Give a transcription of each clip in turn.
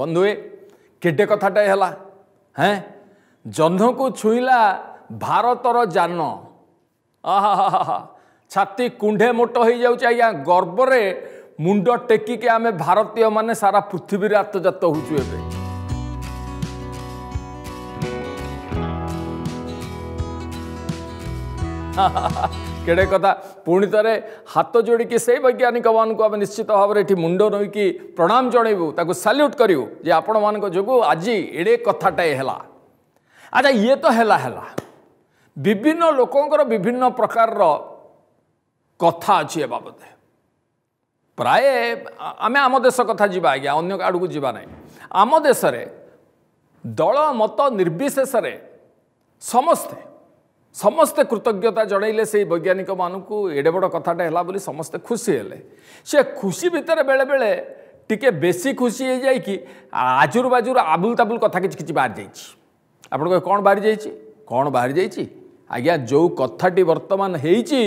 বন্ধুয়ে কেটে কথাটাই হল হ্যাঁ জহ্নকু ছুইলা ভারতর যান ছাতি কুণ্ঠে মোট হয়ে যাচ্ছে আজ্ঞা গর্বরে মুন্ড টেকিকে আমি ভারতীয় মানে সারা পৃথিবীর আত্মজাত হচ্ছু এবার କେଡ଼େ କଥା ପୁଣି ଥରେ ହାତ ଯୋଡ଼ିକି ସେଇ ବୈଜ୍ଞାନିକମାନଙ୍କୁ ଆମେ ନିଶ୍ଚିତ ଭାବରେ ଏଠି ମୁଣ୍ଡ ନୋଇକି ପ୍ରଣାମ ଜଣେଇବୁ ତାକୁ ସାଲ୍ୟୁଟ୍ କରିବୁ ଯେ ଆପଣମାନଙ୍କ ଯୋଗୁଁ ଆଜି ଏଡ଼େ କଥାଟାଏ ହେଲା ଆଚ୍ଛା ଇଏ ତ ହେଲା ହେଲା ବିଭିନ୍ନ ଲୋକଙ୍କର ବିଭିନ୍ନ ପ୍ରକାରର କଥା ଅଛି ଏ ବାବଦରେ ପ୍ରାୟ ଆମେ ଆମ ଦେଶ କଥା ଯିବା ଆଜ୍ଞା ଅନ୍ୟ ଆଡ଼କୁ ଯିବା ନାହିଁ ଆମ ଦେଶରେ ଦଳ ମତ ନିର୍ବିଶେଷରେ ସମସ୍ତେ ସମସ୍ତେ କୃତଜ୍ଞତା ଜଣାଇଲେ ସେଇ ବୈଜ୍ଞାନିକମାନଙ୍କୁ ଏଡ଼େ ବଡ଼ କଥାଟା ହେଲା ବୋଲି ସମସ୍ତେ ଖୁସି ହେଲେ ସେ ଖୁସି ଭିତରେ ବେଳେବେଳେ ଟିକେ ବେଶୀ ଖୁସି ହେଇଯାଇକି ଆଜୁରୁ ବାଜୁରୁ ଆବୁଲ ତାବୁଲ କଥା କିଛି କିଛି ବାହାରି ଯାଇଛି ଆପଣ କହିବେ କ'ଣ ବାହାରି ଯାଇଛି କ'ଣ ବାହାରି ଯାଇଛି ଆଜ୍ଞା ଯେଉଁ କଥାଟି ବର୍ତ୍ତମାନ ହେଇଛି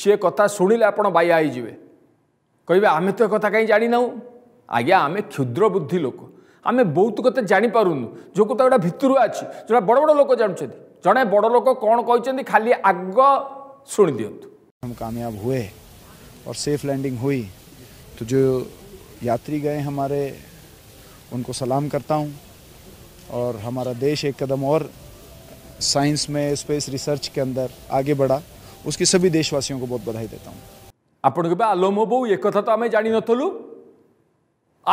ସେ କଥା ଶୁଣିଲେ ଆପଣ ବାୟା ହେଇଯିବେ କହିବେ ଆମେ ତ ଏ କଥା କାହିଁ ଜାଣିନାହୁଁ ଆଜ୍ଞା ଆମେ କ୍ଷୁଦ୍ର ବୁଦ୍ଧି ଲୋକ ଆମେ ବହୁତ କଥା ଜାଣିପାରୁନୁ ଯେଉଁ କଥା ଗୋଟେ ଭିତରୁ ଅଛି ଯେଉଁଟା ବଡ଼ ବଡ଼ ଲୋକ ଜାଣୁଛନ୍ତି जड़े बड़ लोक कौन कहते खाली आग शुणी दिंतु हम कामयाब हुए और सेफ लैंडिंग हुई तो जो यात्री गए हमारे उनको सलाम करता हूँ और हमारा देश एक कदम और साइंस में स्पेस रिसर्च के अंदर आगे बढ़ा उसकी सभी देशवासियों को बहुत बधाई देता हूँ आप आलोम बो एक कथा तो आम जान नथलु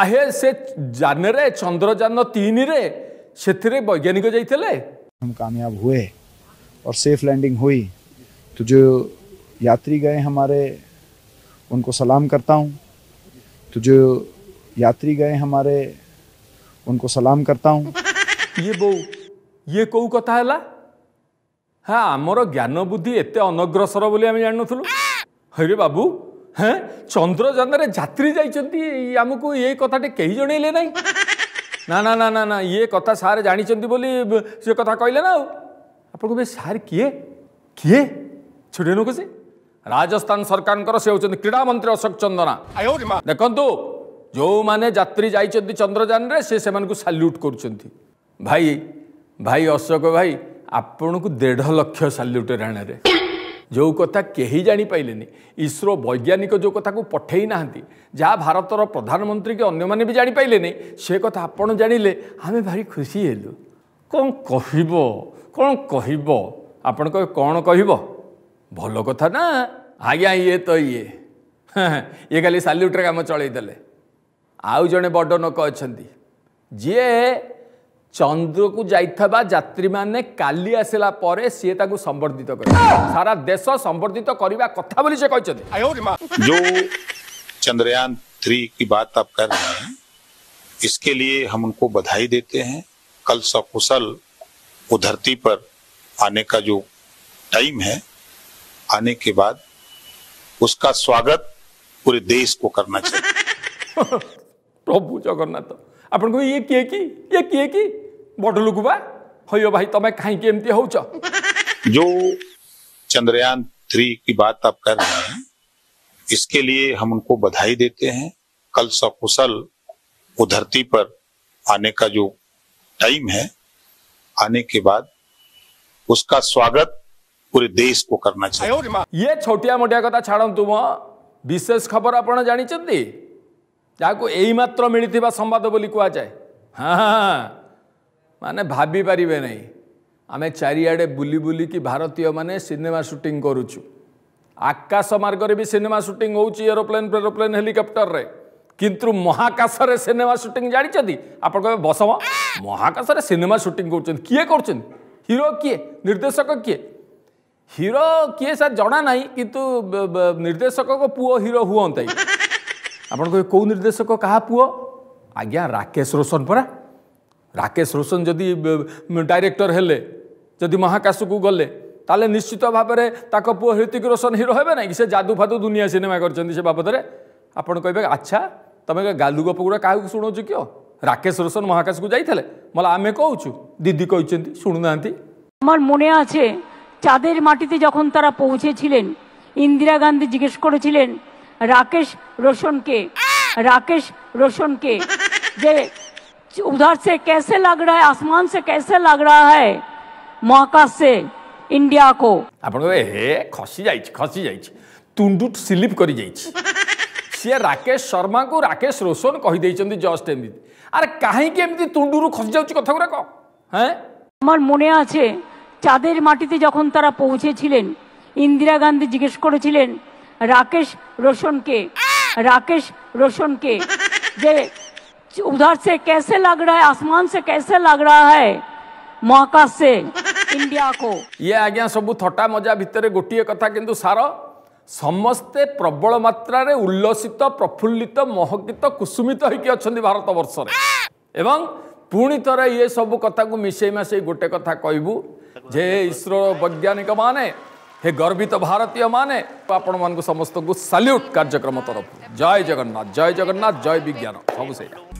आहे से जान रे चंद्रजान तीन रे से वैज्ञानिक जाते हम कामयाब हुए और सेफ़ लैंडिंग हुई तो जो यात्री गए हमारे उनको सलाम करता हूँ तो जो यात्री गए हमारे उनको सलाम करता हूँ ये बो ये कौ कथा है हाँ आमर ज्ञान बुद्धि एत अनग्रसर बोली आम जानू हरे बाबू हाँ चंद्रजान जात्री यात्री ये कथाटे केही जणेले ना ना ना ना ना ना ये कथा सारे जानी बोली सी कथा कहले ना आप सार किए किए छुटे नुक से राजस्थान सरकार क्रीड़ा मंत्री अशोक चंदना देखु जो मैंने यात्री जा चंद्रजान से, से साल्यूट कर भाई भाई अशोक भाई आपण को देढ़ लक्ष साल्यूट राणे ଯେଉଁ କଥା କେହି ଜାଣିପାରିଲେନି ଇସ୍ରୋ ବୈଜ୍ଞାନିକ ଯେଉଁ କଥାକୁ ପଠେଇ ନାହାନ୍ତି ଯାହା ଭାରତର ପ୍ରଧାନମନ୍ତ୍ରୀ କି ଅନ୍ୟମାନେ ବି ଜାଣିପାରିଲେନି ସେ କଥା ଆପଣ ଜାଣିଲେ ଆମେ ଭାରି ଖୁସି ହେଲୁ କ'ଣ କହିବ କ'ଣ କହିବ ଆପଣ କ'ଣ କହିବ ଭଲ କଥା ନା ଆଜ୍ଞା ଇଏ ତ ଇଏ ଇଏ ଖାଲି ସାଲ୍ୟୁଟ୍ରେ କାମ ଚଳେଇଦେଲେ ଆଉ ଜଣେ ବଡ଼ ଲୋକ ଅଛନ୍ତି ଯିଏ চন্দ্রকু যাইথিবা যাত্রীমানে কালি আসিলা পরে সিয়ে তাকে সম্বর্ধিত করে সারা দেশ সম্বর্ধিত করিবা কথা বলি से কইছেন जो चंद्रयान थ्री की बात आप कर रहे हैं इसके लिए हम उनको बधाई देते हैं कल सकुशल वो धरती पर आने का जो टाइम है आने के बाद उसका स्वागत पूरे देश को करना चाहिए प्रभु जगन्नाथ आपन को ये किए कि ये किए कि बड़ बा ବଡ଼ଲୁକୁବା ହଇଓ ଭାଇ ତମେ କାହିଁକି ଏମିତି ହଉଛ जो चंद्रयान थ्री की बात आप कर रहे हैं इसके लिए हम उनको बधाई देते हैं कल सकुशल वो धरती पर आने का जो टाइम है आने के बाद उसका स्वागत पूरे देश को करना चाहिए ये छोटिया मोटिया कथा छाड़ तुम विशेष खबर आप जानते जहाँ को यही मात्र मिलता संवाद बोली कहुए हाँ, हाँ, हाँ। ମାନେ ଭାବିପାରିବେ ନାହିଁ ଆମେ ଚାରିଆଡ଼େ ବୁଲି ବୁଲିକି ଭାରତୀୟମାନେ ସିନେମା ସୁଟିଂ କରୁଛୁ ଆକାଶ ମାର୍ଗରେ ବି ସିନେମା ସୁଟିଂ ହେଉଛି ଏରୋପ୍ଲେନ୍ ଫେରୋପ୍ଲେନ୍ ହେଲିକପ୍ଟରରେ କିନ୍ତୁ ମହାକାଶରେ ସିନେମା ସୁଟିଂ ଜାଣିଛନ୍ତି ଆପଣ କହିବେ ବସମ ମହାକାଶରେ ସିନେମା ସୁଟିଂ କରୁଛନ୍ତି କିଏ କରୁଛନ୍ତି ହିରୋ କିଏ ନିର୍ଦ୍ଦେଶକ କିଏ ହିରୋ କିଏ ସାର୍ ଜଣା ନାହିଁ କିନ୍ତୁ ନିର୍ଦ୍ଦେଶକଙ୍କ ପୁଅ ହିରୋ ହୁଅନ୍ତା ଆପଣ କହିବେ କେଉଁ ନିର୍ଦ୍ଦେଶକ କାହା ପୁଅ ଆଜ୍ଞା ରାକେଶ ରୋଶନ ପରା ରାକେଶ ରୋଶନ ଯଦି ଡାଇରେକ୍ଟର ହେଲେ ଯଦି ମହାକାଶକୁ ଗଲେ ତାହେଲେ ନିଶ୍ଚିତ ଭାବରେ ତାଙ୍କ ପୁଅ ହୃତିକ ରୋଶନ ହିରୋ ହେବେ ନାହିଁ କି ସେ ଯାଦୁ ଫାଦୁ ଦୁନିଆ ସିନେମା କରିଛନ୍ତି ସେ ବାବଦରେ ଆପଣ କହିବେ ଆଚ୍ଛା ତମେ ଗାଲୁ ଗପ ଗୁଡ଼ା କାହାକୁ ଶୁଣାଉଛୁ କିଓ ରାକେଶ ରୋଶନ ମହାକାଶକୁ ଯାଇଥିଲେ ମଲା ଆମେ କହୁଛୁ ଦିଦି କହିଛନ୍ତି শুনুনাহান্তি আমার মনে আছে চাঁদের মাটিতে যখন তারা পৌঁছেছিলেন ইন্দিরা গান্ধী জিজ্ঞেস করেছিলেন রাকেশ রোশনকে রাকেশ রোশনকে যে उधर से कैसे लग रहा है आसमान से कैसे लग रहा है মহাকাশ সে ইন্ডিয়া কো আপনার হে খসি যাইছি খসি যাইছি তুণ্ডুট স্লিপ করে যাইছি সি রাকেশ শর্মা কু রাকেশ রোশন কহিদেছেন জস্ট এমনি আর কাহিকি এমনি তুণ্ডুরু খসি যাচ্ছে কথা গুড়াক হ্যাঁ আমার মনে আছে চাঁদের মাটিতে যখন তারা পৌঁছেছিলেন ইন্দিরা গান্ধী জিজ্ঞেস করেছিলেন রাকেশ রোশনকে রাকেশ রোশনকে যে उधर से कैसे लग रहा है आसमान से कैसे लग रहा है महाकाश से इंडिया को ये आज्ञा सब थटा मजा भितर गोटे कथा किंतु सार समस्ते प्रबल मात्र उल्लसित प्रफुल्लित महकित कुसुमित होती भारत बर्ष पुणि थे ये सब कथा को मिसई मसई गोटे कथा कहबू जे इसरो वैज्ञानिक माने हे गर्वित भारतीय माने आपण मान समस्त को सल्यूट कार्यक्रम तरफ जय जगन्नाथ जय जगन्नाथ जय विज्ञान सब से